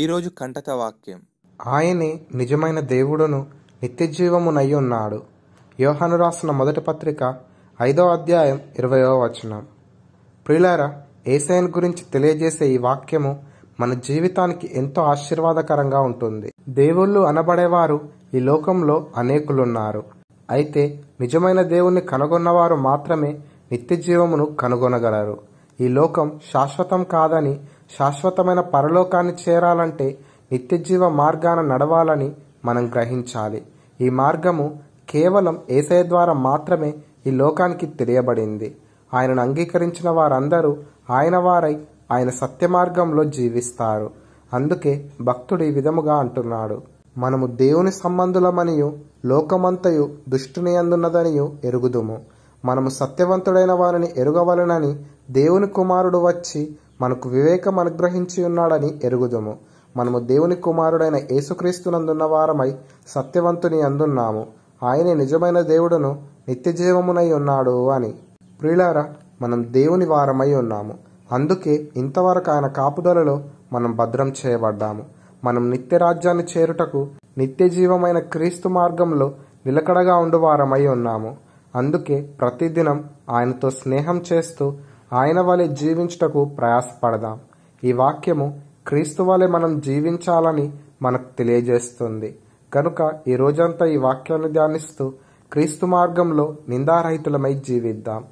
ఈరోజు కంటక వాక్యం ఆయనే నిజమైన దేవుడును నిత్యజీవమునయ్యున్నాడు యోహాను రాసిన మొదటి పత్రిక ఐదో అధ్యాయం ఇరవయో వచనం ప్రిలార ఏసైన్ గురించి తెలియజేసే ఈ వాక్యము మన జీవితానికి ఎంతో ఆశీర్వాదకరంగా ఉంటుంది దేవుళ్ళు అనబడేవారు ఈ లోకంలో అనేకులున్నారు అయితే నిజమైన దేవుణ్ణి కనుగొన్నవారు మాత్రమే నిత్య జీవమును కనుగొనగలరు ఈ లోకం శాశ్వతం కాదని శాశ్వతమైన పరలోకాన్ని చేరాలంటే నిత్యజీవ మార్గాన నడవాలని మనం గ్రహించాలి ఈ మార్గము కేవలం ఏసయ ద్వారా మాత్రమే ఈ లోకానికి తెలియబడింది ఆయనను అంగీకరించిన వారందరూ ఆయన వారై ఆయన సత్యమార్గంలో జీవిస్తారు అందుకే భక్తుడు ఈ విధముగా అంటున్నాడు మనము దేవుని సంబంధులమనియు లోకమంతయు దుష్టుని అందున్నదనియు ఎరుగుదుము మనము సత్యవంతుడైన వారిని ఎరుగవలనని దేవుని కుమారుడు వచ్చి మనకు వివేకం అనుగ్రహించి ఉన్నాడని ఎరుగుదుము మనము దేవుని కుమారుడైన యేసుక్రీస్తునందున్న వారమై సత్యవంతుని అందున్నాము ఆయనే నిజమైన దేవుడును నిత్యజీవమునై ఉన్నాడు అని ప్రియులారా మనం దేవుని వారమై ఉన్నాము అందుకే ఇంతవరకు ఆయన కాపుదలలో మనం భద్రం చేయబడ్డాము మనం నిత్యరాజ్యాన్ని చేరుటకు నిత్యజీవమైన క్రీస్తు మార్గంలో నిలకడగా ఉండువారమై ఉన్నాము అందుకే ప్రతిదినం ఆయనతో స్నేహం చేస్తూ ఆయన వలె జీవించుటకు ప్రయాసపడదాం ఈ వాక్యము క్రీస్తు వలె మనం జీవించాలని మనకు తెలియజేస్తుంది కనుక ఈ రోజంతా ఈ వాక్యాన్ని ధ్యానిస్తూ క్రీస్తు మార్గంలో నిందారహితులమై జీవిద్దాం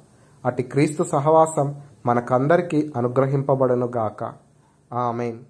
అటు క్రీస్తు సహవాసం మనకందరికీ అనుగ్రహింపబడనుగాక ఆమెన్